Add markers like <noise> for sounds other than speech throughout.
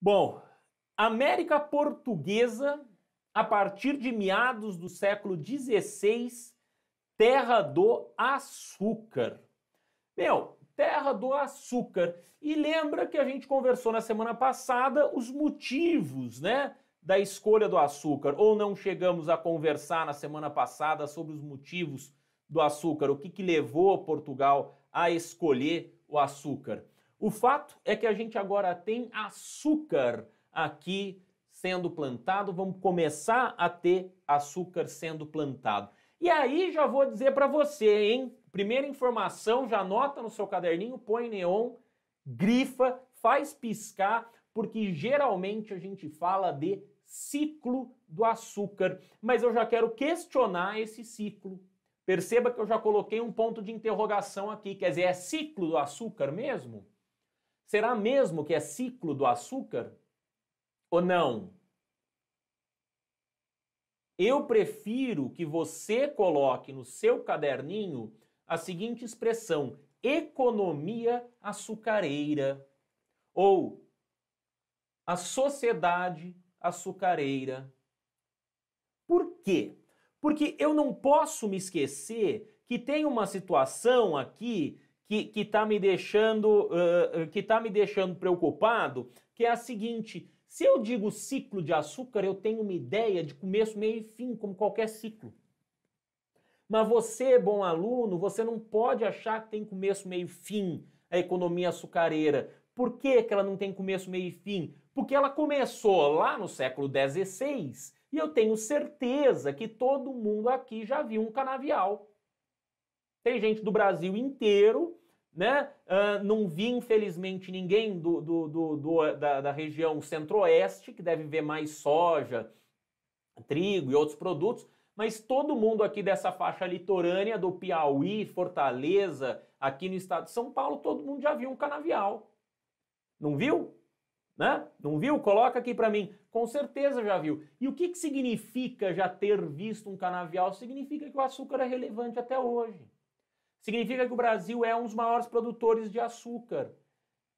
Bom, América Portuguesa, a partir de meados do século XVI, terra do açúcar. Meu, terra do açúcar. E lembra que a gente conversou na semana passada os motivos, né? Da escolha do açúcar, ou não chegamos a conversar na semana passada sobre os motivos do açúcar, o que, que levou Portugal a escolher o açúcar. O fato é que a gente agora tem açúcar aqui sendo plantado, vamos começar a ter açúcar sendo plantado. E aí já vou dizer para você, hein? Primeira informação, já anota no seu caderninho, põe neon, grifa, faz piscar, porque geralmente a gente fala de ciclo do açúcar, mas eu já quero questionar esse ciclo. Perceba que eu já coloquei um ponto de interrogação aqui, quer dizer, é ciclo do açúcar mesmo? Será mesmo que é ciclo do açúcar? Ou não? Eu prefiro que você coloque no seu caderninho a seguinte expressão: economia açucareira ou a sociedade açucareira. Por quê? Porque eu não posso me esquecer que tem uma situação aqui que está me deixando uh, que tá me deixando preocupado, que é a seguinte: se eu digo ciclo de açúcar, eu tenho uma ideia de começo, meio e fim, como qualquer ciclo. Mas você, bom aluno, você não pode achar que tem começo, meio e fim a economia açucareira. Por que, que ela não tem começo, meio e fim? Porque ela começou lá no século XVI e eu tenho certeza que todo mundo aqui já viu um canavial. Tem gente do Brasil inteiro, né? Uh, não vi, infelizmente, ninguém do, do, do, do da, da região centro-oeste, que deve ver mais soja, trigo e outros produtos, mas todo mundo aqui dessa faixa litorânea do Piauí, Fortaleza, aqui no estado de São Paulo, todo mundo já viu um canavial. Não viu? Né? Não viu? Coloca aqui para mim. Com certeza já viu. E o que, que significa já ter visto um canavial? Significa que o açúcar é relevante até hoje significa que o Brasil é um dos maiores produtores de açúcar.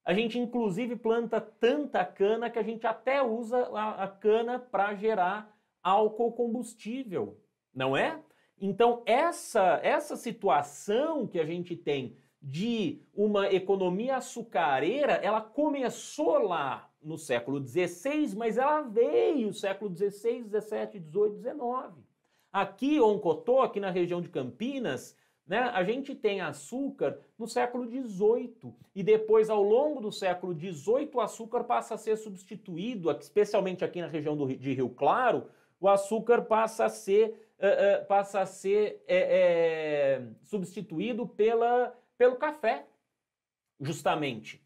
A gente, inclusive, planta tanta cana que a gente até usa a, a cana para gerar álcool combustível, não é? Então, essa, essa situação que a gente tem de uma economia açucareira, ela começou lá no século XVI, mas ela veio século XVI, XVII, XVIII, XIX. Aqui, Oncotó, aqui na região de Campinas, né? A gente tem açúcar no século XVIII e depois, ao longo do século XVIII, o açúcar passa a ser substituído, especialmente aqui na região do, de Rio Claro, o açúcar passa a ser, uh, uh, passa a ser é, é, substituído pela, pelo café, justamente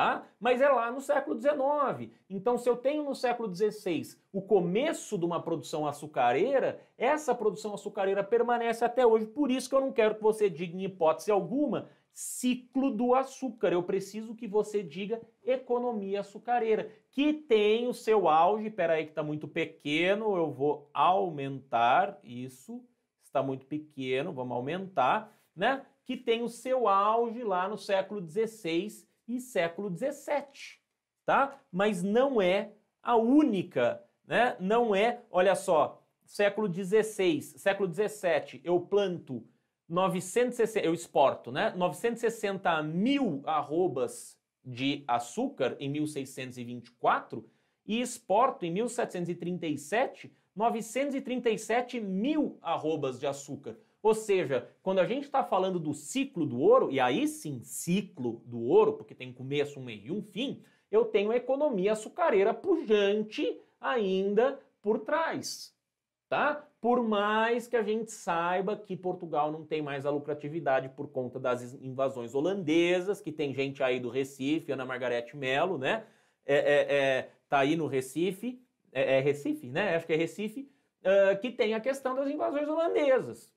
tá? Mas é lá no século XIX. Então, se eu tenho no século XVI o começo de uma produção açucareira, essa produção açucareira permanece até hoje. Por isso que eu não quero que você diga, em hipótese alguma, ciclo do açúcar. Eu preciso que você diga economia açucareira, que tem o seu auge. Pera aí que está muito pequeno, eu vou aumentar isso. Está muito pequeno, vamos aumentar, né? Que tem o seu auge lá no século XVI e século XVII, tá? Mas não é a única, né? Não é, olha só, século XVI, século XVII, eu planto 960, eu exporto, né? 960 mil arrobas de açúcar em 1624 e exporto em 1737 937 mil arrobas de açúcar. Ou seja, quando a gente está falando do ciclo do ouro, e aí sim ciclo do ouro, porque tem começo, um meio e um fim, eu tenho a economia açucareira pujante ainda por trás, tá? Por mais que a gente saiba que Portugal não tem mais a lucratividade por conta das invasões holandesas, que tem gente aí do Recife, Ana Margarete Melo, né? É, é, é, tá aí no Recife, é, é Recife, né? Acho que é Recife, uh, que tem a questão das invasões holandesas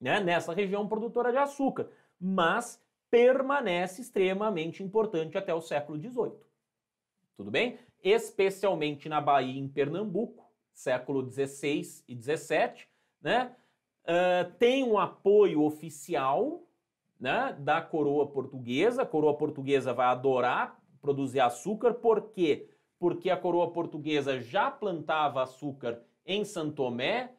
né, nessa região produtora de açúcar, mas permanece extremamente importante até o século XVIII. Tudo bem? Especialmente na Bahia e em Pernambuco, século XVI e XVII, né? Uh, tem um apoio oficial né, da coroa portuguesa. A coroa portuguesa vai adorar produzir açúcar, por quê? Porque a coroa portuguesa já plantava açúcar em Santo Tomé,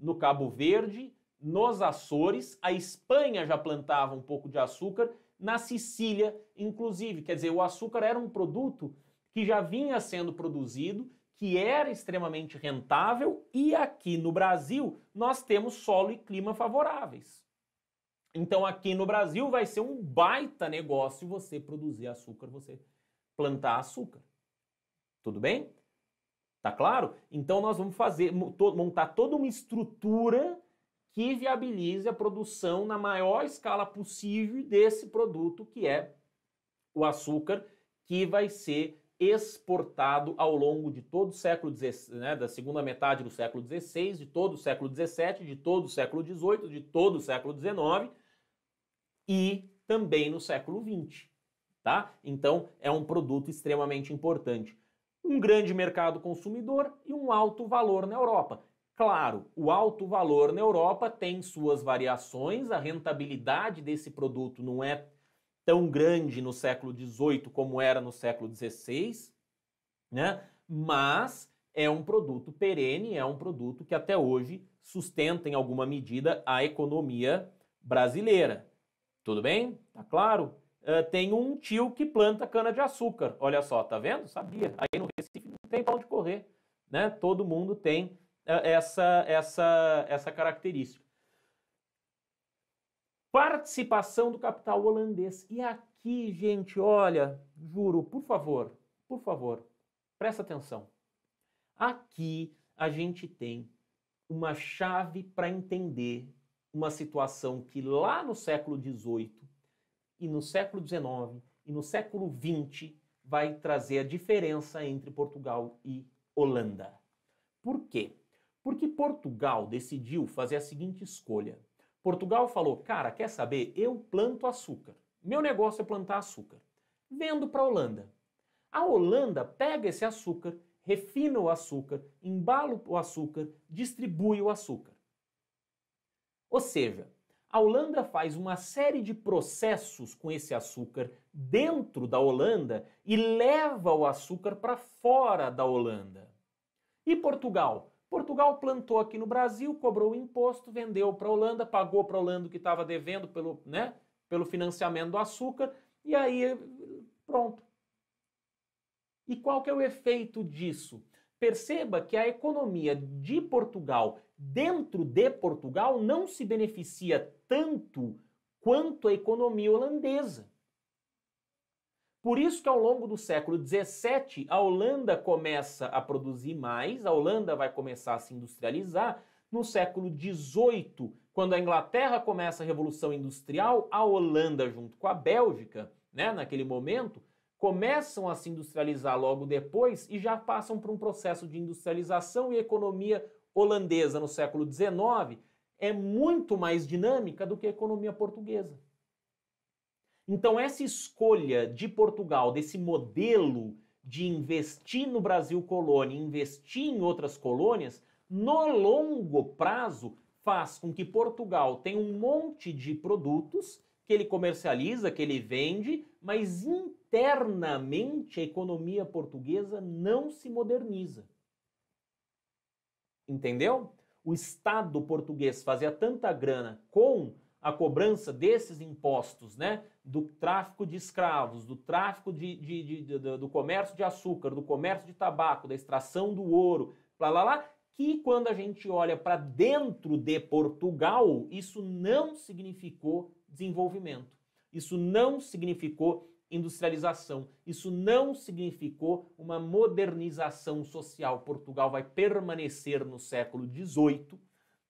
no Cabo Verde, nos Açores, a Espanha já plantava um pouco de açúcar, na Sicília, inclusive. Quer dizer, o açúcar era um produto que já vinha sendo produzido, que era extremamente rentável, e aqui no Brasil nós temos solo e clima favoráveis. Então aqui no Brasil vai ser um baita negócio você produzir açúcar, você plantar açúcar. Tudo bem? Tá claro? Então nós vamos fazer montar toda uma estrutura que viabilize a produção na maior escala possível desse produto que é o açúcar, que vai ser exportado ao longo de todo o século XVI, né, da segunda metade do século XVI, de todo o século XVII, de todo o século XVIII, de todo o século XIX e também no século XX, tá? Então é um produto extremamente importante um grande mercado consumidor e um alto valor na Europa. Claro, o alto valor na Europa tem suas variações, a rentabilidade desse produto não é tão grande no século XVIII como era no século XVI, né? mas é um produto perene, é um produto que até hoje sustenta em alguma medida a economia brasileira. Tudo bem? Tá claro? Ah, tem um tio que planta cana-de-açúcar. Olha só, tá vendo? Sabia. Aí no Recife não tem pra onde correr. Né? Todo mundo tem uh, essa, essa, essa característica. Participação do capital holandês. E aqui, gente, olha, juro, por favor, por favor, presta atenção. Aqui a gente tem uma chave para entender uma situação que lá no século XVIII e no século XIX e no século XX vai trazer a diferença entre Portugal e Holanda. Por quê? Porque Portugal decidiu fazer a seguinte escolha. Portugal falou: "Cara, quer saber? Eu planto açúcar. Meu negócio é plantar açúcar. Vendo para a Holanda. A Holanda pega esse açúcar, refina o açúcar, embala o açúcar, distribui o açúcar. Ou seja, a Holanda faz uma série de processos com esse açúcar dentro da Holanda e leva o açúcar para fora da Holanda. E Portugal? Portugal plantou aqui no Brasil, cobrou o imposto, vendeu para a Holanda, pagou para a Holanda o que estava devendo pelo, né, pelo financiamento do açúcar e aí pronto. E qual que é o efeito disso? Perceba que a economia de Portugal, dentro de Portugal, não se beneficia tanto quanto a economia holandesa. Por isso que ao longo do século XVII a Holanda começa a produzir mais, a Holanda vai começar a se industrializar. No século XVIII, quando a Inglaterra começa a Revolução Industrial, a Holanda junto com a Bélgica, né, naquele momento, começam a se industrializar logo depois e já passam por um processo de industrialização e economia holandesa no século XIX é muito mais dinâmica do que a economia portuguesa. Então, essa escolha de Portugal, desse modelo de investir no Brasil colônia, investir em outras colônias, no longo prazo faz com que Portugal tenha um monte de produtos que ele comercializa, que ele vende, mas internamente a economia portuguesa não se moderniza. Entendeu? O Estado português fazia tanta grana com a cobrança desses impostos, né? Do tráfico de escravos, do tráfico de, de, de, de do comércio de açúcar, do comércio de tabaco, da extração do ouro, blá blá blá, que quando a gente olha para dentro de Portugal, isso não significou desenvolvimento. Isso não significou industrialização. Isso não significou uma modernização social. Portugal vai permanecer no século XVIII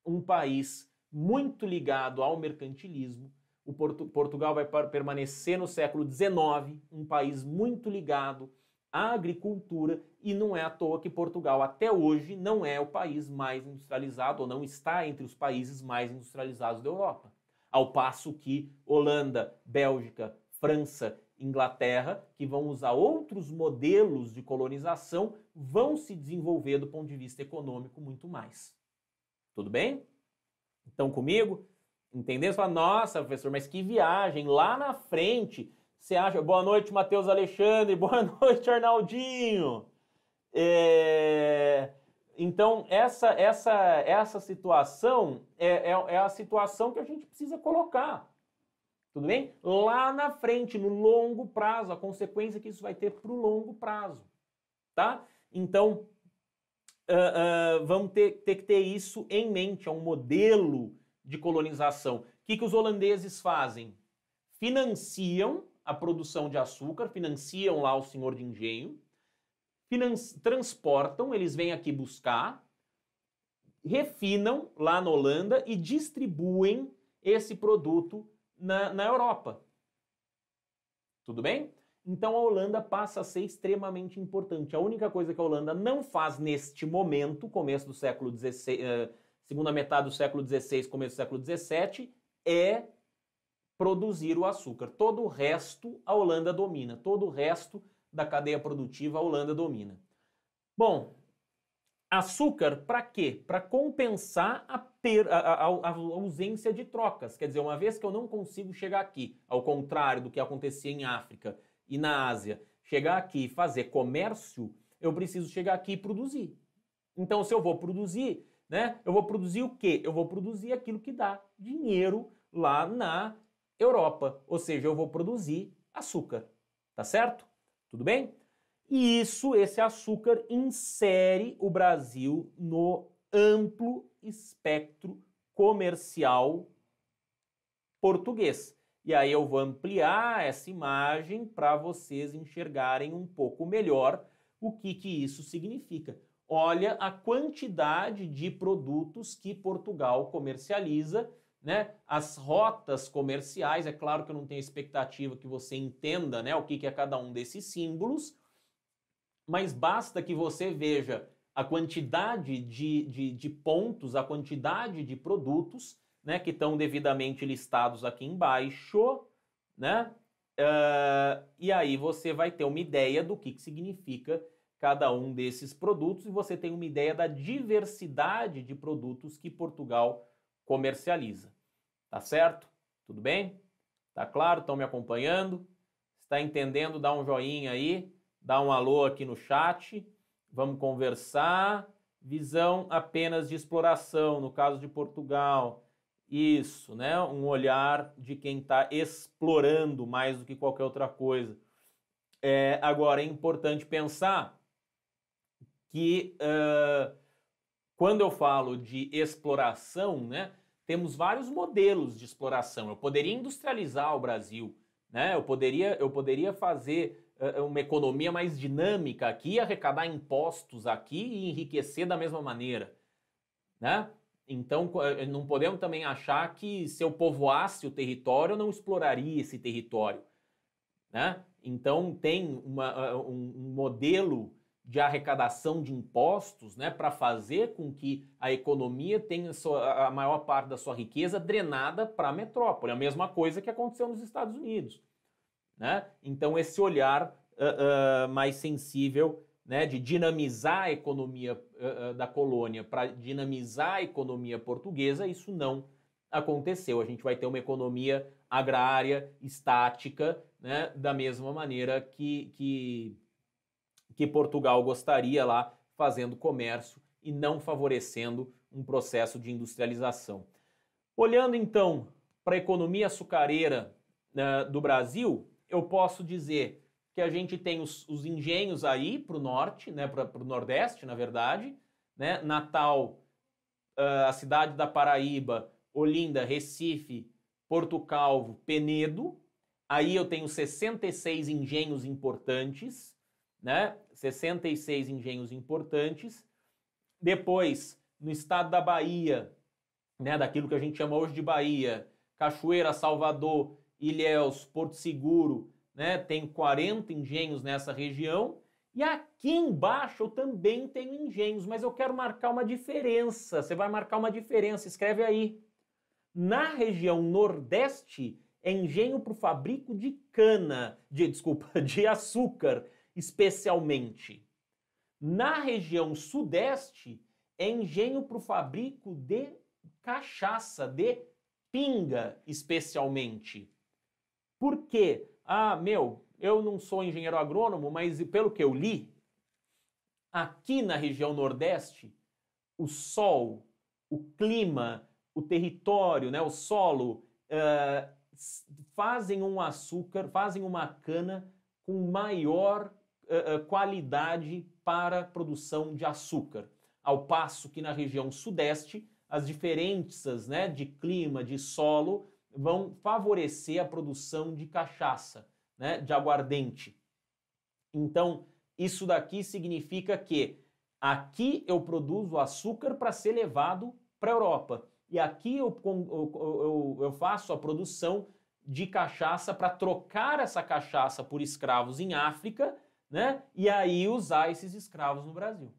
um país muito ligado ao mercantilismo. O Porto, Portugal vai permanecer no século XIX um país muito ligado à agricultura e não é à toa que Portugal até hoje não é o país mais industrializado ou não está entre os países mais industrializados da Europa. Ao passo que Holanda, Bélgica, França, Inglaterra, que vão usar outros modelos de colonização, vão se desenvolver do ponto de vista econômico muito mais. Tudo bem? Então comigo? Entendeu? Você fala, nossa, professor, mas que viagem! Lá na frente, você acha. Boa noite, Matheus Alexandre, <laughs> boa noite, Arnaldinho. É... Então, essa, essa, essa situação é, é, é a situação que a gente precisa colocar. Tudo bem? Lá na frente, no longo prazo, a consequência que isso vai ter para o longo prazo. Tá? Então, uh, uh, vamos ter, ter, que ter isso em mente. É um modelo de colonização. O que, que os holandeses fazem? Financiam a produção de açúcar, financiam lá o senhor de engenho, transportam, eles vêm aqui buscar, refinam lá na Holanda e distribuem esse produto na, na Europa. Tudo bem? Então a Holanda passa a ser extremamente importante. A única coisa que a Holanda não faz neste momento, começo do século XVI, eh, segunda metade do século XVI, começo do século XVII, é produzir o açúcar. Todo o resto a Holanda domina, todo o resto da cadeia produtiva a Holanda domina. Bom, açúcar para quê? Para compensar a, a, a, a, ausência de trocas. Quer dizer, uma vez que eu não consigo chegar aqui, ao contrário do que acontecia em África e na Ásia, chegar aqui e fazer comércio, eu preciso chegar aqui e produzir. Então, se eu vou produzir, né? Eu vou produzir o quê? Eu vou produzir aquilo que dá dinheiro lá na Europa. Ou seja, eu vou produzir açúcar. Tá certo? Tudo bem? E isso, esse açúcar, insere o Brasil no amplo espectro comercial português. E aí eu vou ampliar essa imagem para vocês enxergarem um pouco melhor o que, que isso significa. Olha a quantidade de produtos que Portugal comercializa né? As rotas comerciais, é claro que eu não tenho expectativa que você entenda, né, o que, é cada um desses símbolos, mas basta que você veja a quantidade de, de, de pontos, a quantidade de produtos, né, que estão devidamente listados aqui embaixo, né? Uh, e aí você vai ter uma ideia do que, que significa cada um desses produtos e você tem uma ideia da diversidade de produtos que Portugal comercializa. Tá certo? Tudo bem? Tá claro? Estão me acompanhando? Está entendendo? Dá um joinha aí, dá um alô aqui no chat. Vamos conversar. Visão apenas de exploração, no caso de Portugal. Isso, né? Um olhar de quem está explorando mais do que qualquer outra coisa. É, agora, é importante pensar que uh, quando eu falo de exploração, né, temos vários modelos de exploração. Eu poderia industrializar o Brasil, né? eu, poderia, eu poderia fazer uh, uma economia mais dinâmica aqui, arrecadar impostos aqui e enriquecer da mesma maneira. Né? Então, eh, não podemos também achar que se eu povoasse o território, eu não exploraria esse território. Né? Então, tem uma, um, um modelo de arrecadação de impostos, né, para fazer com que a economia tenha a maior parte da sua riqueza drenada para a metrópole. A mesma coisa que aconteceu nos Estados Unidos. Né? Então, esse olhar uh, uh, mais sensível né, de dinamizar a economia uh, da colônia para dinamizar a economia portuguesa, isso não aconteceu. A gente vai ter uma economia agrária, estática, né, da mesma maneira que, que que Portugal gostaria lá fazendo comércio e não favorecendo um processo de industrialização. Olhando então para a economia açucareira né, do Brasil, eu posso dizer que a gente tem os, os engenhos aí para o norte, né, para o nordeste, na verdade, né, Natal, uh, a cidade da Paraíba, Olinda, Recife, Porto Calvo, Penedo. Aí eu tenho 66 engenhos importantes né? 66 engenhos importantes. Depois, no estado da Bahia, né, daquilo que a gente chama hoje de Bahia, Cachoeira, Salvador, Ilhéus, Porto Seguro, né, tem 40 engenhos nessa região. E aqui embaixo eu também tenho engenhos, mas eu quero marcar uma diferença. Você vai marcar uma diferença, escreve aí. Na região Nordeste, é engenho para o fabrico de cana, de, desculpa, <laughs> de açúcar especialmente. Na região sudeste, é engenho para o fabrico de cachaça, de pinga, especialmente. Por quê? Ah, meu, eu não sou engenheiro agrônomo, mas pelo que eu li, aqui na região nordeste, o sol, o clima, o território, né, o solo, uh, fazem um açúcar, fazem uma cana com maior uh, qualidade para produção de açúcar. Ao passo que na região sudeste, as diferenças né, de clima, de solo, vão favorecer a produção de cachaça, né, de aguardente. Então, isso daqui significa que aqui eu produzo açúcar para ser levado para a Europa. E aqui eu, eu, eu faço a produção de cachaça para trocar essa cachaça por escravos em África né? E aí usar esses escravos no Brasil.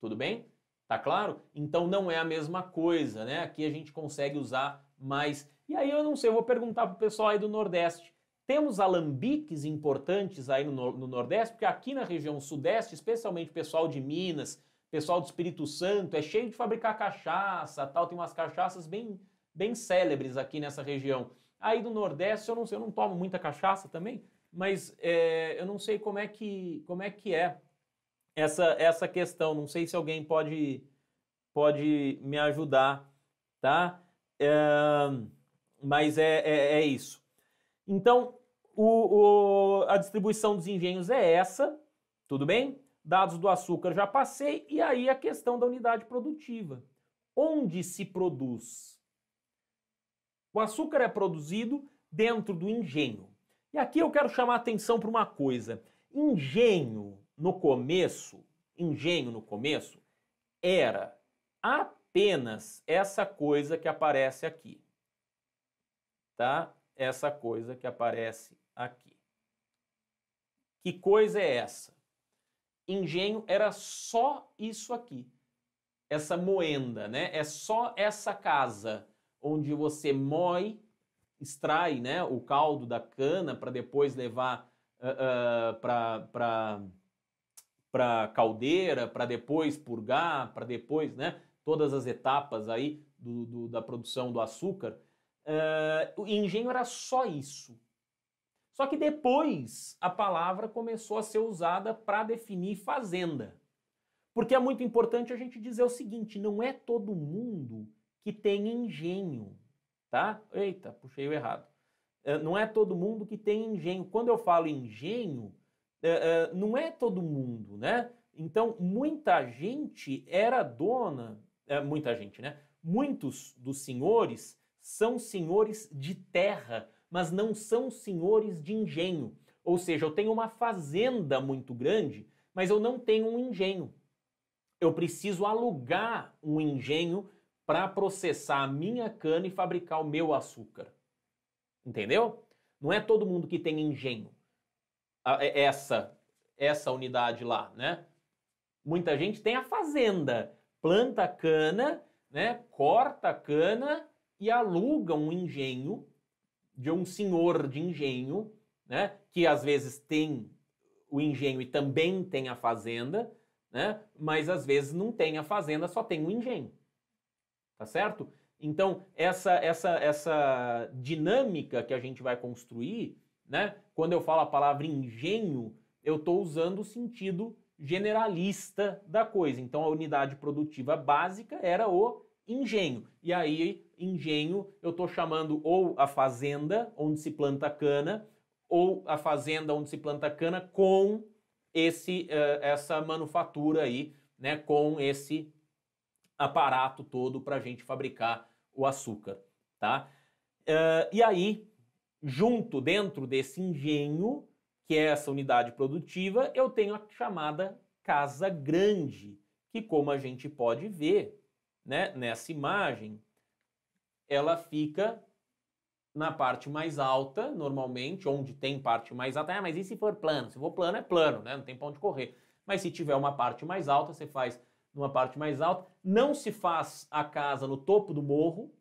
Tudo bem? Tá claro? Então não é a mesma coisa, né? Aqui a gente consegue usar mais. E aí eu não sei, eu vou perguntar pro pessoal aí do Nordeste. Temos alambiques importantes aí no, no Nordeste, porque aqui na região Sudeste, especialmente o pessoal de Minas, pessoal do Espírito Santo, é cheio de fabricar cachaça, tal, tem umas cachaças bem bem célebres aqui nessa região. Aí do Nordeste, eu não sei, eu não tomo muita cachaça também, mas é, eu não sei como é que, como é, que é essa, essa questão. Não sei se alguém pode, pode me ajudar, tá? É, mas é, é, é, isso. Então, o, o, a distribuição dos engenhos é essa, tudo bem? Dados do açúcar já passei, e aí a questão da unidade produtiva. Onde se produz? O açúcar é produzido dentro do engenho. E aqui eu quero chamar a atenção para uma coisa. Engenho no começo, engenho no começo, era apenas essa coisa que aparece aqui. Tá? Essa coisa que aparece aqui. Que coisa é essa? Engenho era só isso aqui. Essa moenda, né? É só essa casa onde você moe extrai né, o caldo da cana para depois levar uh, uh, para caldeira, para depois purgar, para depois, né? Todas as etapas aí do, do, da produção do açúcar. Uh, o engenho era só isso. Só que depois a palavra começou a ser usada para definir fazenda. Porque é muito importante a gente dizer o seguinte: não é todo mundo que tem engenho tá? Eita, puxei o errado. É, não é todo mundo que tem engenho. Quando eu falo engenho, é, é, não é todo mundo, né? Então, muita gente era dona, muita gente, né? Muitos dos senhores são senhores de terra, mas não são senhores de engenho. Ou seja, eu tenho uma fazenda muito grande, mas eu não tenho um engenho. Eu preciso alugar um engenho para processar a minha cana e fabricar o meu açúcar. Entendeu? Não é todo mundo que tem engenho. É, é essa essa unidade lá, né? Muita gente tem a fazenda, planta cana, né? Corta cana e aluga um engenho de um senhor de engenho, né? Que às vezes tem o engenho e também tem a fazenda, né? Mas às vezes não tem a fazenda, só tem o engenho tá certo? Então, essa, essa, essa dinâmica que a gente vai construir, né? Quando eu falo a palavra engenho, eu estou usando o sentido generalista da coisa. Então, a unidade produtiva básica era o engenho. E aí, engenho, eu estou chamando ou a fazenda onde se planta cana, ou a fazenda onde se planta cana com esse, eh, essa manufatura aí, né? Com esse aparato todo para a gente fabricar o açúcar, tá? Uh, e aí, junto dentro desse engenho, que é essa unidade produtiva, eu tenho a chamada casa grande, que como a gente pode ver, né, nessa imagem, ela fica na parte mais alta, normalmente, onde tem parte mais alta. Ah, mas e se for plano? Se for plano, é plano, né? Não tem ponto de correr. Mas se tiver uma parte mais alta, você faz numa parte mais alta. Não se faz a casa no topo do morro,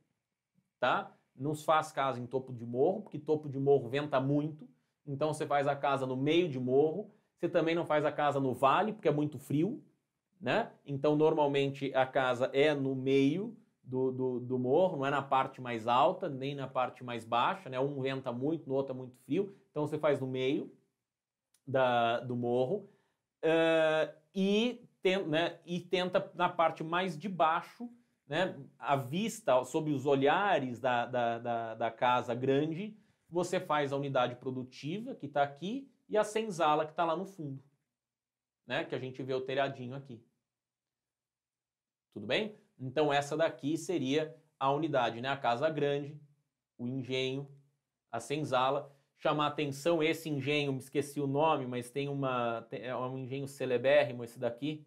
tá? Não se faz casa em topo de morro, porque topo de morro venta muito. Então você faz a casa no meio de morro. Você também não faz a casa no vale, porque é muito frio, né? Então normalmente a casa é no meio do, do, do morro, não é na parte mais alta, nem na parte mais baixa, né? Um venta muito, no outro é muito frio. Então você faz no meio da, do morro. Uh, e né, e tenta na parte mais de baixo, né, a vista sob os olhares da, da, da, da casa grande, você faz a unidade produtiva que está aqui e a senzala que está lá no fundo, né, que a gente vê o telhadinho aqui. Tudo bem? Então essa daqui seria a unidade, né, a casa grande, o engenho, a senzala chamar atenção esse engenho, me esqueci o nome, mas tem uma é um engenho celebérrimo esse daqui,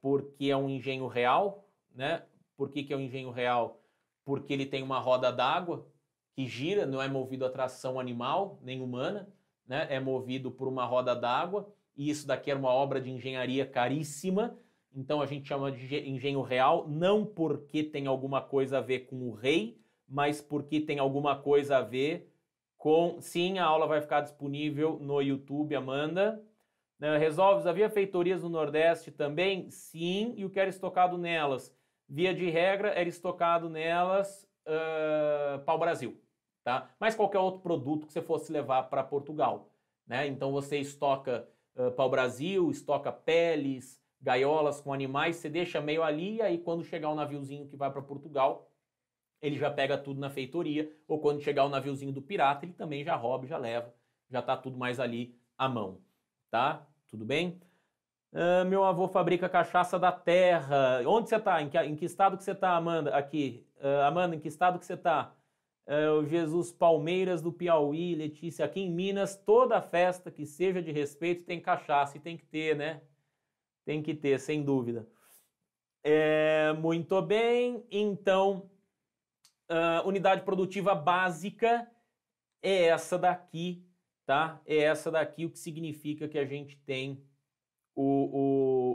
porque é um engenho real, né? Por que, que é um engenho real? Porque ele tem uma roda d'água que gira, não é movido a tração animal nem humana, né? É movido por uma roda d'água e isso daqui era uma obra de engenharia caríssima. Então a gente chama de engenho real, não porque tem alguma coisa a ver com o rei, mas porque tem alguma coisa a ver com. Sim, a aula vai ficar disponível no YouTube, Amanda. Né? Resolves, havia feitorias no Nordeste também? Sim, e o que era estocado nelas? Via de regra, era estocado nelas uh, pau-brasil, tá? Mas qualquer outro produto que você fosse levar para Portugal, né? Então você estoca uh, pau-brasil, estoca peles, gaiolas com animais, você deixa meio ali, e aí quando chegar o um naviozinho que vai para Portugal, ele já pega tudo na feitoria, ou quando chegar o um naviozinho do pirata, ele também já rouba, já leva, já tá tudo mais ali à mão, tá? Tudo bem? Ah, meu avô fabrica cachaça da terra. Onde você está? Em, em que, estado que você está, Amanda? Aqui. Ah, Amanda, em que estado que você está? Ah, é Jesus Palmeiras do Piauí, Letícia. Aqui em Minas, toda festa que seja de respeito tem cachaça e tem que ter, né? Tem que ter, sem dúvida. É, muito bem, então, unidade produtiva básica é essa daqui tá? É essa daqui, o que significa que a gente tem o,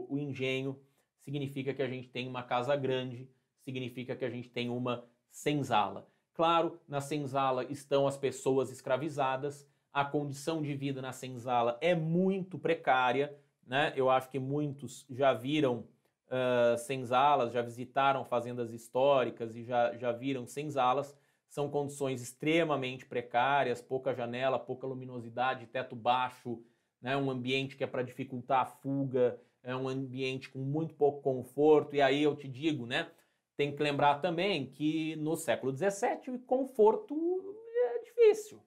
o, o engenho, significa que a gente tem uma casa grande, significa que a gente tem uma senzala. Claro, na senzala estão as pessoas escravizadas, a condição de vida na senzala é muito precária, né? Eu acho que muitos já viram uh, senzalas, já visitaram fazendas históricas e já, já viram senzalas são condições extremamente precárias, pouca janela, pouca luminosidade, teto baixo, né, um ambiente que é para dificultar a fuga, é um ambiente com muito pouco conforto. E aí eu te digo, né, tem que lembrar também que no século XVII o conforto é difícil,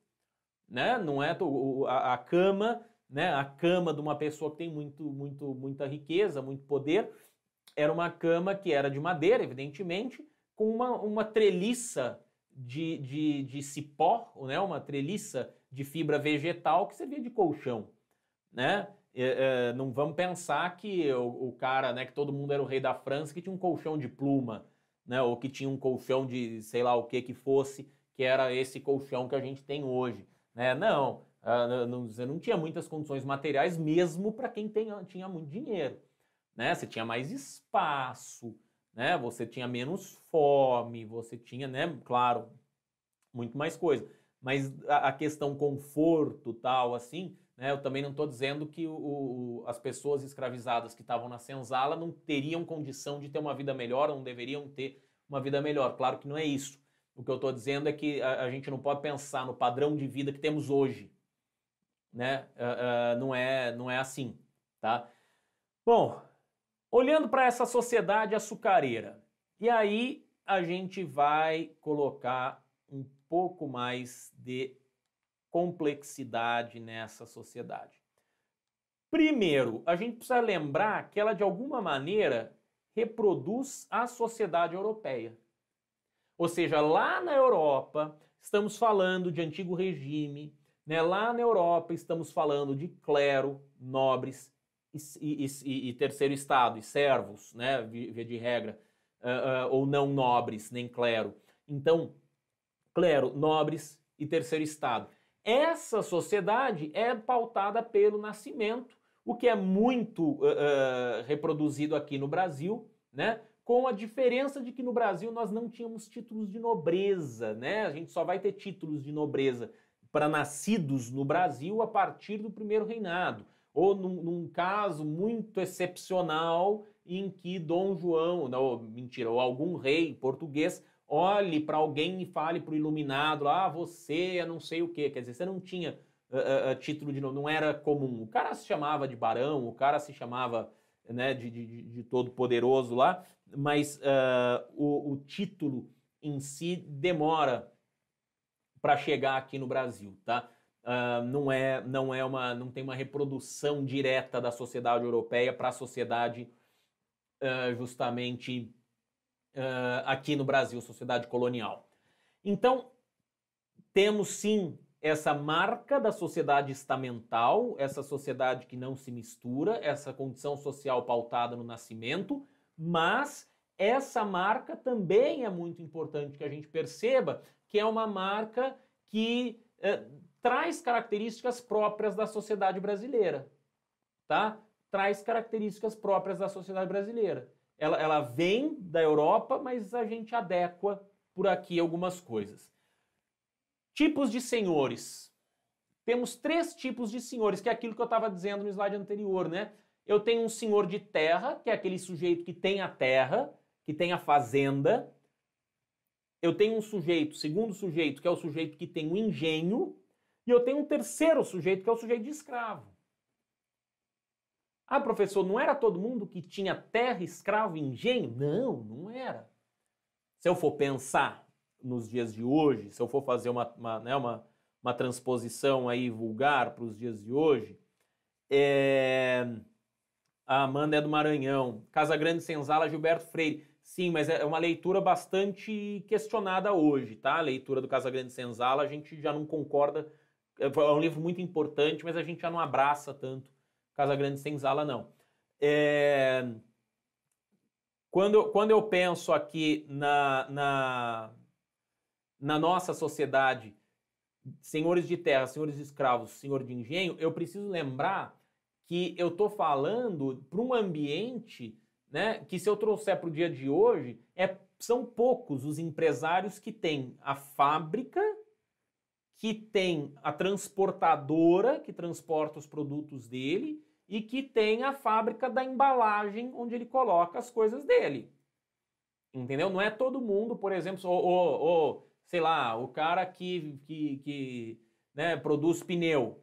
né? Não é a, a cama, né? A cama de uma pessoa que tem muito, muito, muita riqueza, muito poder, era uma cama que era de madeira, evidentemente, com uma, uma treliça de, de, de cipó, né, uma treliça de fibra vegetal que servia de colchão, né? É, é, não vamos pensar que o, o, cara, né, que todo mundo era o rei da França, que tinha um colchão de pluma, né, ou que tinha um colchão de sei lá o que que fosse, que era esse colchão que a gente tem hoje, né? Não, ah, não, você não tinha muitas condições materiais mesmo para quem tem, tinha muito dinheiro, né? Você tinha mais espaço, né? Você tinha menos fome, você tinha, né? Claro, muito mais coisa. Mas a, questão conforto, tal, assim, né? Eu também não estou dizendo que o, o, as pessoas escravizadas que estavam na senzala não teriam condição de ter uma vida melhor, não deveriam ter uma vida melhor. Claro que não é isso. O que eu estou dizendo é que a, a, gente não pode pensar no padrão de vida que temos hoje, né? Uh, uh, não é, não é assim, tá? Bom, Olhando para essa sociedade açucareira, e aí a gente vai colocar um pouco mais de complexidade nessa sociedade. Primeiro, a gente precisa lembrar que ela de alguma maneira reproduz a sociedade europeia. Ou seja, lá na Europa, estamos falando de antigo regime, né? lá na Europa, estamos falando de clero, nobres, e, e, e, terceiro estado, e servos, né, via de regra, uh, uh, ou não nobres, nem clero. Então, clero, nobres e terceiro estado. Essa sociedade é pautada pelo nascimento, o que é muito uh, reproduzido aqui no Brasil, né? Com a diferença de que no Brasil nós não tínhamos títulos de nobreza, né? A gente só vai ter títulos de nobreza para nascidos no Brasil a partir do primeiro reinado ou num, num, caso muito excepcional em que Dom João, não, mentira, ou algum rei português olhe para alguém e fale para o iluminado, ah, você é não sei o quê, quer dizer, você não tinha uh, uh, título de nome, não era comum. O cara se chamava de barão, o cara se chamava né, de, de, de todo poderoso lá, mas uh, o, o título em si demora para chegar aqui no Brasil, tá? uh, não é não é uma não tem uma reprodução direta da sociedade europeia para a sociedade uh, justamente uh, aqui no Brasil, sociedade colonial. Então temos sim essa marca da sociedade estamental, essa sociedade que não se mistura, essa condição social pautada no nascimento, mas essa marca também é muito importante que a gente perceba que é uma marca que eh, traz características próprias da sociedade brasileira, tá? Traz características próprias da sociedade brasileira. Ela, ela vem da Europa, mas a gente adequa por aqui algumas coisas. Tipos de senhores. Temos três tipos de senhores, que é aquilo que eu estava dizendo no slide anterior, né? Eu tenho um senhor de terra, que é aquele sujeito que tem a terra, que tem a fazenda. Eu tenho um sujeito, segundo sujeito, que é o sujeito que tem o engenho, e eu tenho um terceiro sujeito, que é o sujeito de escravo. Ah, professor, não era todo mundo que tinha terra, escravo, engenho? Não, não era. Se eu for pensar nos dias de hoje, se eu for fazer uma, uma, né, uma, uma transposição aí vulgar para os dias de hoje, é... a Amanda é do Maranhão, Casa Grande Senzala, Gilberto Freire. Sim, mas é, é uma leitura bastante questionada hoje, tá? A leitura do Casa Grande Senzala, a gente já não concorda é, é um livro muito importante, mas a gente já não abraça tanto Casa Grande Zala não. É... Quando, quando eu penso aqui na, na, na nossa sociedade, senhores de terra, senhores de escravos, senhor de engenho, eu preciso lembrar que eu estou falando para um ambiente né, que, se eu trouxer para o dia de hoje, é, são poucos os empresários que têm a fábrica que tem a transportadora que transporta os produtos dele e que tem a fábrica da embalagem onde ele coloca as coisas dele. Entendeu? Não é todo mundo, por exemplo, ou, ou, ou sei lá, o cara que, que, que né, produz pneu.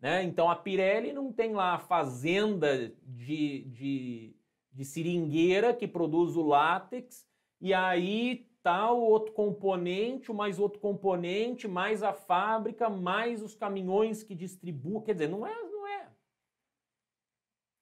Né? Então a Pirelli não tem lá a fazenda de, de, de seringueira que produz o látex e aí tal outro componente, mais outro componente, mais a fábrica, mais os caminhões que distribuem. Quer dizer, não é. Não é.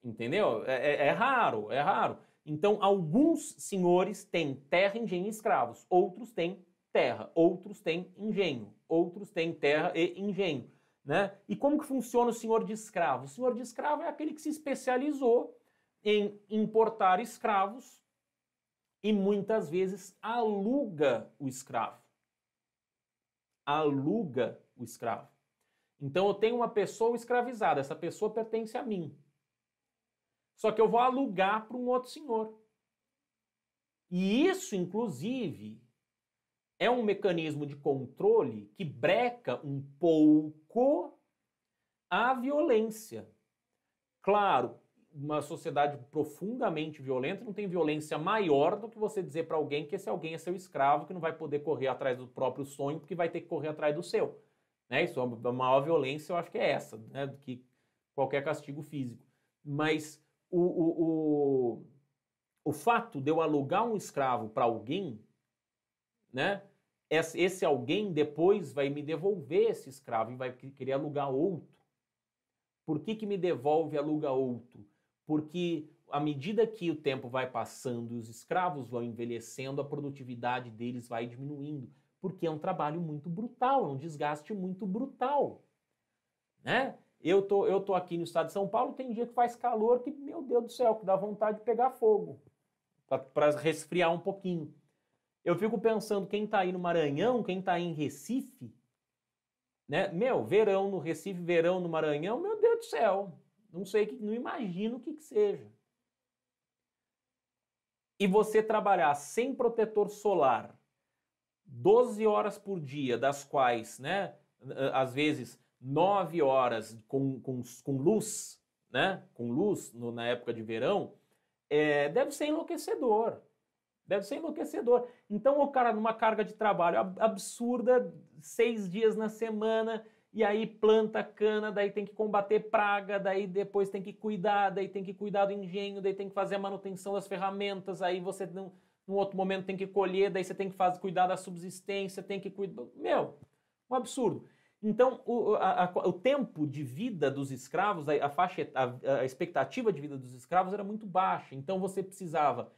Entendeu? É, é, é raro, é raro. Então, alguns senhores têm terra, engenho e escravos, outros têm terra, outros têm engenho, outros têm terra e engenho. Né? E como que funciona o senhor de escravo? O senhor de escravo é aquele que se especializou em importar escravos e muitas vezes aluga o escravo. Aluga o escravo. Então eu tenho uma pessoa escravizada, essa pessoa pertence a mim. Só que eu vou alugar para um outro senhor. E isso, inclusive, é um mecanismo de controle que breca um pouco a violência. Claro, uma sociedade profundamente violenta, não tem violência maior do que você dizer para alguém que esse alguém é seu escravo, que não vai poder correr atrás do próprio sonho, porque vai ter que correr atrás do seu. Né? Isso, é a maior violência eu acho que é essa, né? do que qualquer castigo físico. Mas o, o, o, o fato de eu alugar um escravo para alguém, né? esse alguém depois vai me devolver esse escravo e vai querer alugar outro. Por que, que me devolve aluga outro? porque à medida que o tempo vai passando e os escravos vão envelhecendo, a produtividade deles vai diminuindo, porque é um trabalho muito brutal, é um desgaste muito brutal, né? Eu tô, eu tô aqui no estado de São Paulo, tem dia que faz calor que, meu Deus do céu, que dá vontade de pegar fogo para resfriar um pouquinho. Eu fico pensando, quem está aí no Maranhão, quem está aí em Recife, né? Meu, verão no Recife, verão no Maranhão, meu Deus do céu. Não sei, não imagino o que, que seja. E você trabalhar sem protetor solar 12 horas por dia, das quais, né, às vezes 9 horas com, com, com luz, né, com luz no, na época de verão, é, deve ser enlouquecedor. Deve ser enlouquecedor. Então, o cara, numa carga de trabalho absurda, seis dias na semana, e aí planta cana, daí tem que combater praga, daí depois tem que cuidar, daí tem que cuidar do engenho, daí tem que fazer a manutenção das ferramentas, aí você num, num outro momento tem que colher, daí você tem que fazer, cuidar da subsistência, tem que cuidar. Meu, um absurdo. Então, o, a, a, o tempo de vida dos escravos, a, a faixa, a, a expectativa de vida dos escravos era muito baixa. Então, você precisava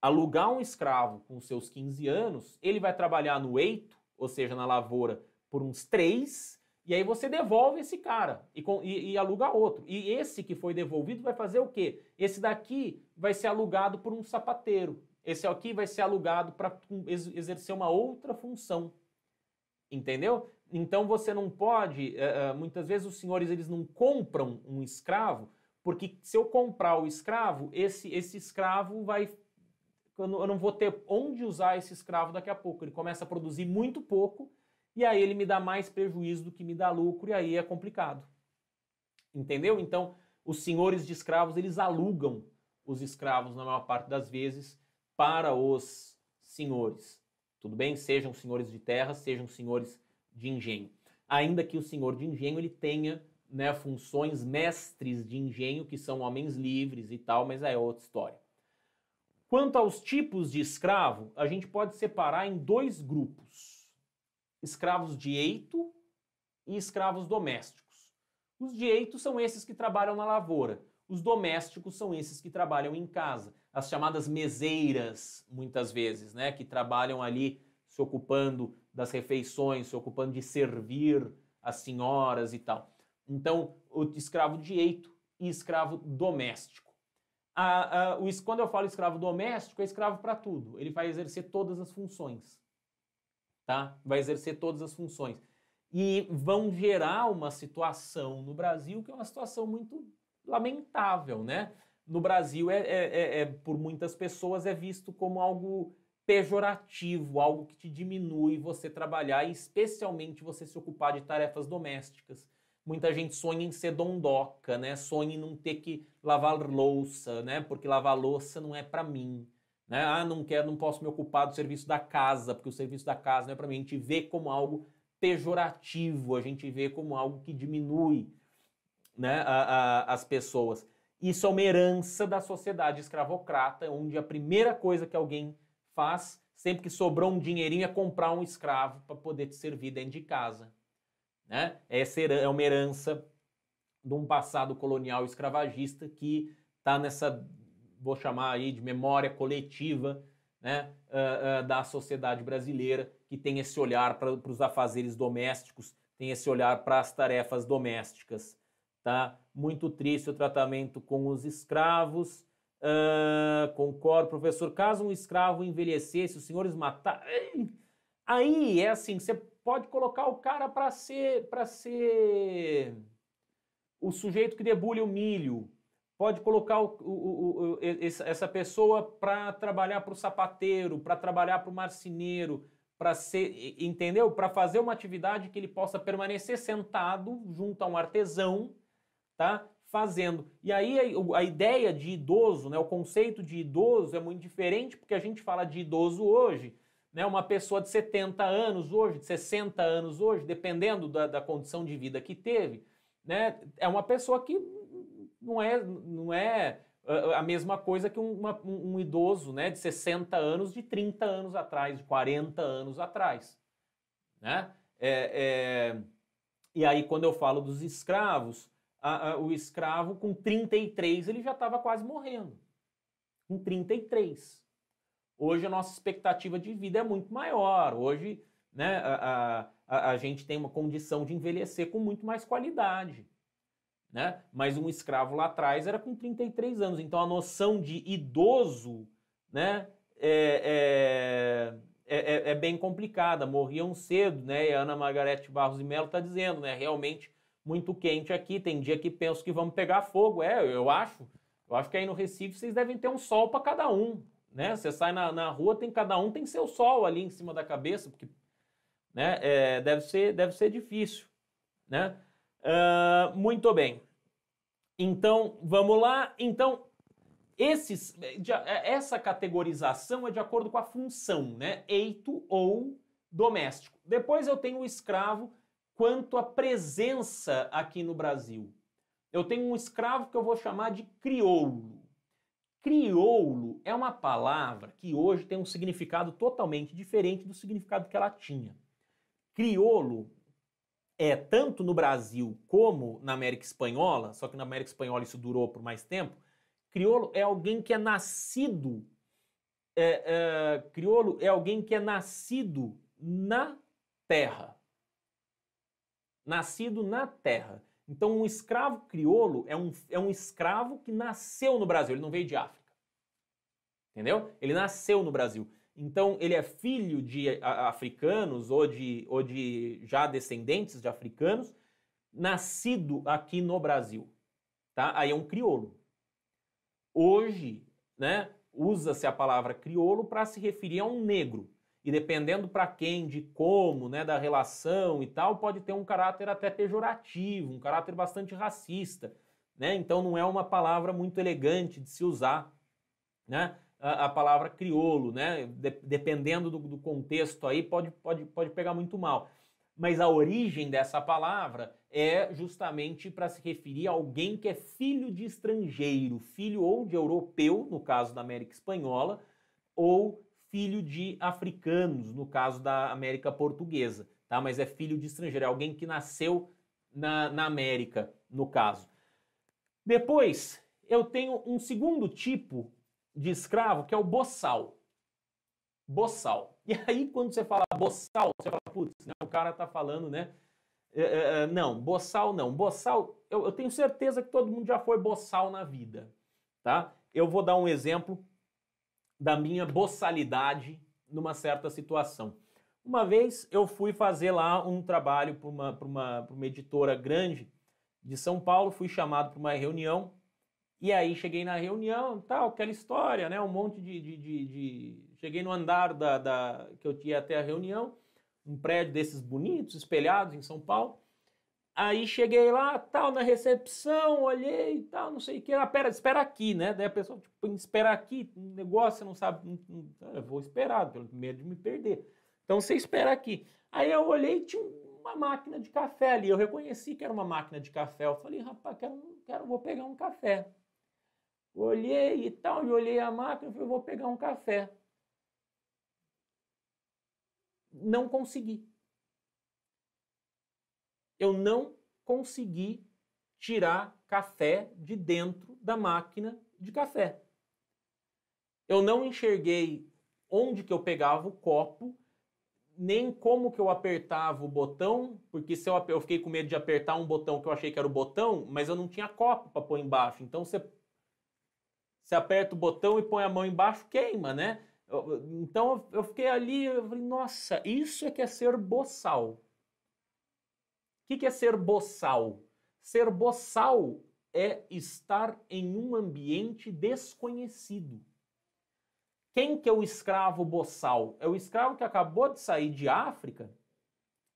alugar um escravo com seus 15 anos, ele vai trabalhar no eito, ou seja, na lavoura, por uns três e aí você devolve esse cara e, e, e, aluga outro. E esse que foi devolvido vai fazer o quê? Esse daqui vai ser alugado por um sapateiro. Esse aqui vai ser alugado para exercer uma outra função. Entendeu? Então você não pode. Eh, eh, muitas vezes os senhores eles não compram um escravo, porque se eu comprar o escravo, esse, esse escravo vai. Eu não vou ter onde usar esse escravo daqui a pouco. Ele começa a produzir muito pouco e aí ele me dá mais prejuízo do que me dá lucro, e aí é complicado. Entendeu? Então, os senhores de escravos, eles alugam os escravos, na maior parte das vezes, para os senhores. Tudo bem? Sejam senhores de terra, sejam senhores de engenho. Ainda que o senhor de engenho ele tenha né, funções mestres de engenho, que são homens livres e tal, mas é outra história. Quanto aos tipos de escravo, a gente pode separar em dois grupos escravos de eito e escravos domésticos. Os de eito são esses que trabalham na lavoura. Os domésticos são esses que trabalham em casa, as chamadas meseiras, muitas vezes, né, que trabalham ali se ocupando das refeições, se ocupando de servir as senhoras e tal. Então, o escravo de eito e escravo doméstico. A, o, quando eu falo escravo doméstico, é escravo para tudo. Ele vai exercer todas as funções tá? Vai exercer todas as funções. E vão gerar uma situação no Brasil que é uma situação muito lamentável, né? No Brasil, é, é, é, é por muitas pessoas, é visto como algo pejorativo, algo que te diminui você trabalhar especialmente você se ocupar de tarefas domésticas. Muita gente sonha em ser dondoca, né? Sonha em não ter que lavar louça, né? Porque lavar louça não é para mim. Né? Ah, não quero, não posso me ocupar do serviço da casa, porque o serviço da casa não é para mim. A gente vê como algo pejorativo, a gente vê como algo que diminui né, a, a, as pessoas. Isso é uma herança da sociedade escravocrata, onde a primeira coisa que alguém faz, sempre que sobrou um dinheirinho, é comprar um escravo para poder te servir dentro de casa. Né? Essa é uma herança de um passado colonial escravagista que está nessa vou chamar aí de memória coletiva né, uh, uh, da sociedade brasileira, que tem esse olhar para os afazeres domésticos, tem esse olhar para as tarefas domésticas. Tá? Muito triste o tratamento com os escravos. Uh, concordo, professor. Caso um escravo envelhecesse, os senhores matassem. Aí é assim, você pode colocar o cara para ser, para ser o sujeito que debulha o milho, pode colocar o, o, o, essa pessoa para trabalhar para o sapateiro, para trabalhar para o marceneiro, para ser, entendeu? Para fazer uma atividade que ele possa permanecer sentado junto a um artesão, tá? Fazendo. E aí a, a ideia de idoso, né, o conceito de idoso é muito diferente porque a gente fala de idoso hoje, né, uma pessoa de 70 anos hoje, de 60 anos hoje, dependendo da, da condição de vida que teve, né, é uma pessoa que não é, não é ah, ah, a mesma coisa que um, uma, um idoso né, de 60 anos, de 30 anos atrás, de 40 anos atrás. Né? É, é... E aí, quando eu falo dos escravos, a, a, o escravo com 33 ele já estava quase morrendo. Com 33. Hoje a nossa expectativa de vida é muito maior. Hoje né, a, a, a gente tem uma condição de envelhecer com muito mais qualidade né? Mas um escravo lá atrás era com 33 anos. Então a noção de idoso, né? É, é, é, é, é bem complicada. Morriam cedo, né? E a Ana Margarete Barros de Mello está dizendo, né? Realmente muito quente aqui. Tem dia que penso que vamos pegar fogo. É, eu acho. Eu acho que aí no Recife vocês devem ter um sol para cada um, né? Você sai na, na rua, tem cada um tem seu sol ali em cima da cabeça, porque, né? É, deve ser, deve ser difícil, né? Ah, muito bem. Então, vamos lá. Então, esses, eh, eh, essa categorização é de acordo com a função, né? Eito ou doméstico. Depois eu tenho o escravo quanto à presença aqui no Brasil. Eu tenho um escravo que eu vou chamar de crioulo. Crioulo é uma palavra que hoje tem um significado totalmente diferente do significado que ela tinha. Crioulo é tanto no Brasil como na América Espanhola, só que na América Espanhola isso durou por mais tempo. Criolo é alguém que é nascido. É, é, criolo é alguém que é nascido na terra. Nascido na terra. Então, um escravo criolo é um, é um escravo que nasceu no Brasil, ele não veio de África. Entendeu? Ele nasceu no Brasil. Então, ele é filho de eh, africanos ou de, ou de já descendentes de africanos, nascido aqui no Brasil. Tá? Aí é um crioulo. Hoje, né, usa-se a palavra crioulo para se referir a um negro. E dependendo para quem, de como, né, da relação e tal, pode ter um caráter até pejorativo, um caráter bastante racista. Né? Então, não é uma palavra muito elegante de se usar. Né? a, palavra criolo, né? De, dependendo do, do, contexto aí, pode, pode, pode pegar muito mal. Mas a origem dessa palavra é justamente para se referir a alguém que é filho de estrangeiro, filho ou de europeu, no caso da América Espanhola, ou filho de africanos, no caso da América Portuguesa, tá? Mas é filho de estrangeiro, é alguém que nasceu na, na América, no caso. Depois, eu tenho um segundo tipo de escravo, que é o boçal. Boçal. E aí, quando você fala boçal, você fala, putz, né, o cara tá falando, né? É, é, é, não, boçal não. Boçal, eu, eu tenho certeza que todo mundo já foi boçal na vida, tá? Eu vou dar um exemplo da minha boçalidade numa certa situação. Uma vez eu fui fazer lá um trabalho para uma, uma, uma editora grande de São Paulo, fui chamado para uma reunião e aí cheguei na reunião, tal, aquela história, né? Um monte de. de, de, de... Cheguei no andar da, da, que eu tinha até a reunião, um prédio desses bonitos, espelhados em São Paulo. Aí cheguei lá, tal, na recepção, olhei e tal, não sei o que. Ah, pera, espera aqui, né? Daí a pessoa, tipo, espera aqui, um negócio, você não sabe. Não, não, eu vou esperar, pelo medo de me perder. Então você espera aqui. Aí eu olhei tinha uma máquina de café ali. Eu reconheci que era uma máquina de café. Eu falei, rapaz, quero, quero, vou pegar um café. Olhei e tal, e olhei a máquina e falei, vou pegar um café. Não consegui. Eu não consegui tirar café de dentro da máquina de café. Eu não enxerguei onde que eu pegava o copo, nem como que eu apertava o botão, porque se eu, eu fiquei com medo de apertar um botão que eu achei que era o botão, mas eu não tinha copo para pôr embaixo. Então você você aperta o botão e põe a mão embaixo, queima, né? Então eu fiquei ali, eu falei, nossa, isso é que é ser boçal. O que, que é ser boçal? Ser boçal é estar em um ambiente desconhecido. Quem que é o escravo boçal? É o escravo que acabou de sair de África,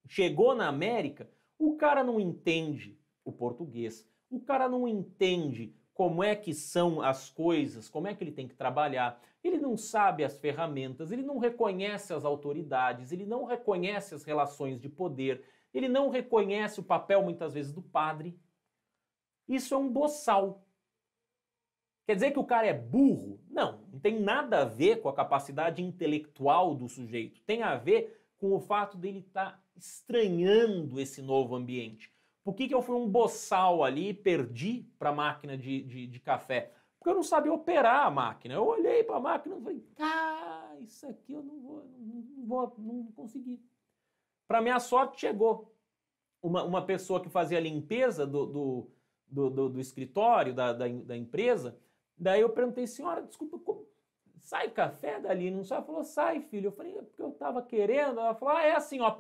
chegou na América, o cara não entende o português, o cara não entende como é que são as coisas, como é que ele tem que trabalhar. Ele não sabe as ferramentas, ele não reconhece as autoridades, ele não reconhece as relações de poder, ele não reconhece o papel muitas vezes do padre. Isso é um boçal. Quer dizer que o cara é burro? Não, não tem nada a ver com a capacidade intelectual do sujeito. Tem a ver com o fato dele estar tá estranhando esse novo ambiente por que, que eu fui um boçal ali e perdi para a máquina de, de, de, café? Porque eu não sabia operar a máquina. Eu olhei para a máquina e falei, ah, isso aqui eu não vou, não, não vou, não consegui. Para minha sorte, chegou uma, uma pessoa que fazia a limpeza do, do, do, do, do escritório, da, da, da, empresa. Daí eu perguntei, senhora, desculpa, como... sai café dali? Não sai? falou, sai, filho. Eu falei, é porque eu estava querendo. Ela falou, ah, é assim, ó,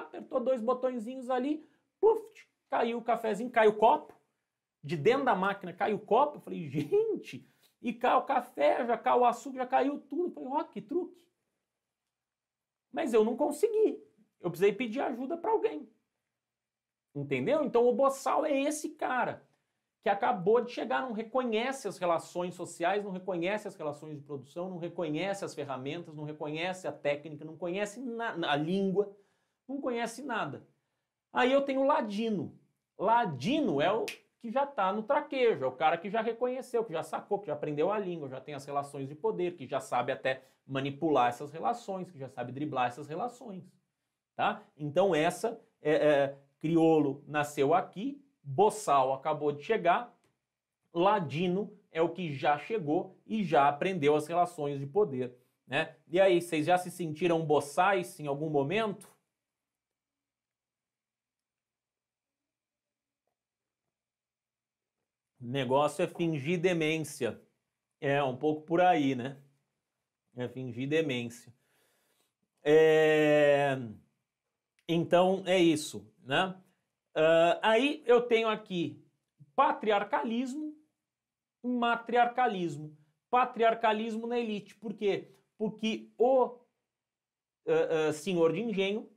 apertou dois botõezinhos ali, puf, Caiu o cafezinho, caiu o copo. De dentro da máquina caiu o copo. Eu falei, gente, e caiu o café, já caiu o açúcar, já caiu tudo. Eu falei, ó, oh, que truque. Mas eu não consegui. Eu precisei pedir ajuda para alguém. Entendeu? Então o boçal é esse cara que acabou de chegar, não reconhece as relações sociais, não reconhece as relações de produção, não reconhece as ferramentas, não reconhece a técnica, não conhece a língua, não conhece nada. Aí eu tenho o ladino. Ladino é o que já está no traquejo, é o cara que já reconheceu, que já sacou, que já aprendeu a língua, já tem as relações de poder, que já sabe até manipular essas relações, que já sabe driblar essas relações. Tá? Então essa é, é, criolo nasceu aqui, boçal acabou de chegar, ladino é o que já chegou e já aprendeu as relações de poder. Né? E aí, vocês já se sentiram boçais em algum momento? negócio é fingir demência. É, um pouco por aí, né? É fingir demência. É... Então é isso, né? Uh, aí eu tenho aqui patriarcalismo, matriarcalismo. Patriarcalismo na elite, por quê? Porque o uh, uh, senhor de engenho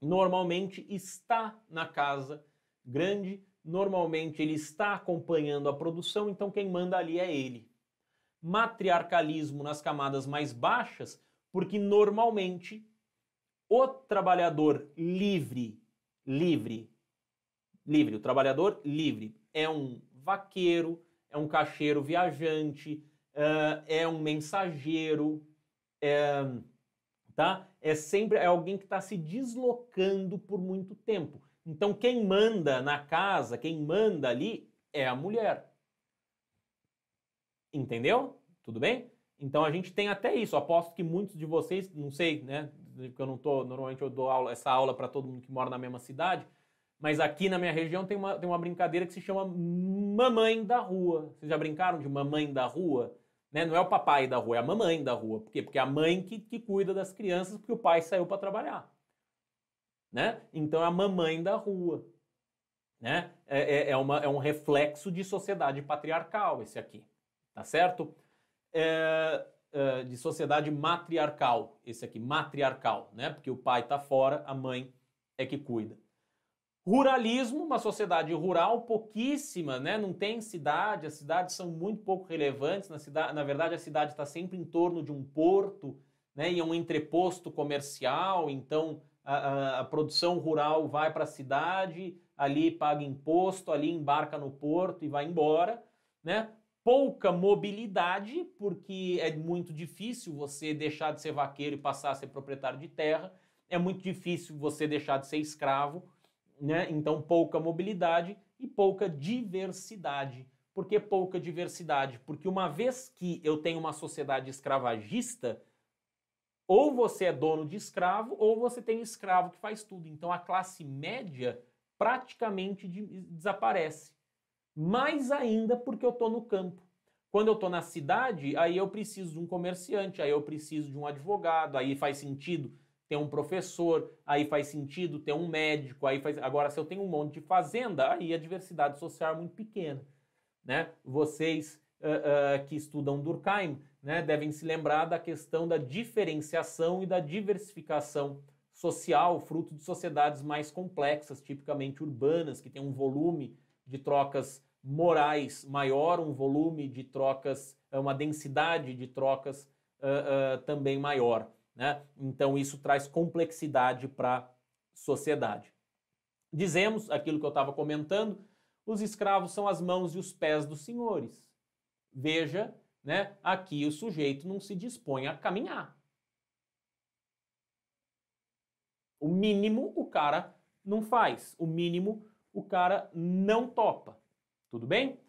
normalmente está na casa grande Normalmente ele está acompanhando a produção, então quem manda ali é ele. Matriarcalismo nas camadas mais baixas, porque normalmente o trabalhador livre, livre, livre, o trabalhador livre é um vaqueiro, é um caixeiro viajante, eh, é um mensageiro, é, tá? É sempre é alguém que está se deslocando por muito tempo. Então, quem manda na casa, quem manda ali é a mulher. Entendeu? Tudo bem? Então a gente tem até isso. Aposto que muitos de vocês, não sei, né? Porque eu não tô. Normalmente eu dou aula, essa aula para todo mundo que mora na mesma cidade. Mas aqui na minha região tem uma, tem uma brincadeira que se chama Mamãe da Rua. Vocês já brincaram de Mamãe da Rua? Né? Não é o papai da rua, é a mamãe da rua. Por quê? Porque é a mãe que, que cuida das crianças porque o pai saiu para trabalhar né? Então é a mamãe da rua, né? É, é, é, uma, é um reflexo de sociedade patriarcal esse aqui, tá certo? É, é, de sociedade matriarcal, esse aqui, matriarcal, né? Porque o pai tá fora, a mãe é que cuida. Ruralismo, uma sociedade rural pouquíssima, né? Não tem cidade, as cidades são muito pouco relevantes. Na, cidade, na verdade, a cidade está sempre em torno de um porto, né? E é um entreposto comercial, então a, a, produção rural vai para a cidade, ali paga imposto, ali embarca no porto e vai embora, né? Pouca mobilidade, porque é muito difícil você deixar de ser vaqueiro e passar a ser proprietário de terra, é muito difícil você deixar de ser escravo, né? Então, pouca mobilidade e pouca diversidade. Por que pouca diversidade? Porque uma vez que eu tenho uma sociedade escravagista, ou você é dono de escravo, ou você tem escravo que faz tudo. Então a classe média praticamente de, desaparece. Mais ainda porque eu estou no campo. Quando eu estou na cidade, aí eu preciso de um comerciante, aí eu preciso de um advogado, aí faz sentido ter um professor, aí faz sentido ter um médico, aí faz. Agora, se eu tenho um monte de fazenda, aí a diversidade social é muito pequena. Né? Vocês uh, uh, que estudam Durkheim né, devem se lembrar da questão da diferenciação e da diversificação social, fruto de sociedades mais complexas, tipicamente urbanas, que têm um volume de trocas morais maior, um volume de trocas, eh, uma densidade de trocas uh, também maior. Né? Então, isso traz complexidade para a sociedade. Dizemos aquilo que eu estava comentando: os escravos são as mãos e os pés dos senhores. Veja, né? Aqui o sujeito não se dispõe a caminhar. O mínimo o cara não faz, o mínimo o cara não topa. Tudo bem?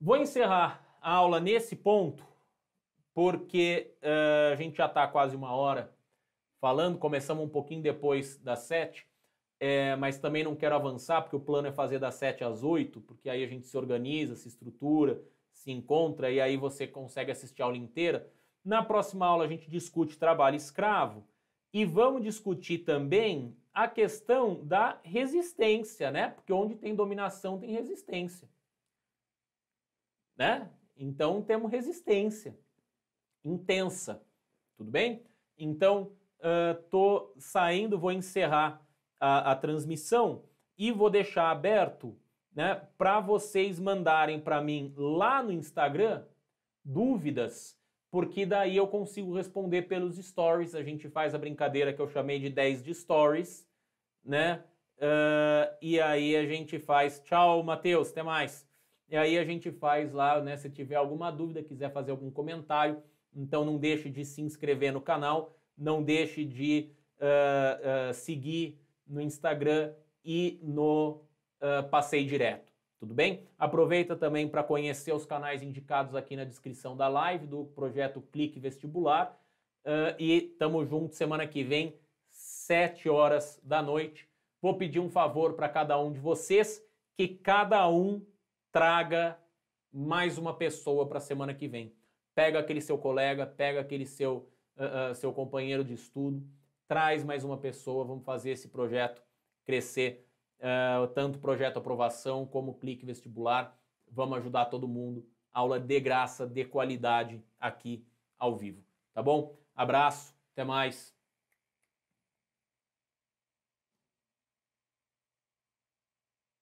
Vou encerrar a aula nesse ponto, porque uh, a gente já está quase uma hora falando, começamos um pouquinho depois das sete, é, mas também não quero avançar, porque o plano é fazer das sete às oito, porque aí a gente se organiza, se estrutura, se encontra e aí você consegue assistir a aula inteira. Na próxima aula a gente discute trabalho escravo e vamos discutir também a questão da resistência, né? Porque onde tem dominação tem resistência. Né? Então temos resistência intensa, tudo bem? Então uh, tô saindo, vou encerrar a, a transmissão e vou deixar aberto né, para vocês mandarem para mim lá no Instagram dúvidas, porque daí eu consigo responder pelos stories. A gente faz a brincadeira que eu chamei de 10 de stories, né? Uh, e aí a gente faz. Tchau, Matheus, até mais. E aí a gente faz lá, né? Se tiver alguma dúvida, quiser fazer algum comentário, então não deixe de se inscrever no canal, não deixe de uh, uh, seguir no Instagram e no uh, passei direto. Tudo bem? Aproveita também para conhecer os canais indicados aqui na descrição da live do projeto Clique Vestibular. Uh, e tamo junto semana que vem, 7 horas da noite. Vou pedir um favor para cada um de vocês, que cada um traga mais uma pessoa para a semana que vem. Pega aquele seu colega, pega aquele seu, uh, uh, seu companheiro de estudo, traz mais uma pessoa, vamos fazer esse projeto crescer eh, tanto projeto aprovação como clique vestibular. Vamos ajudar todo mundo. Aula de graça, de qualidade aqui ao vivo. Tá bom? Abraço, até mais.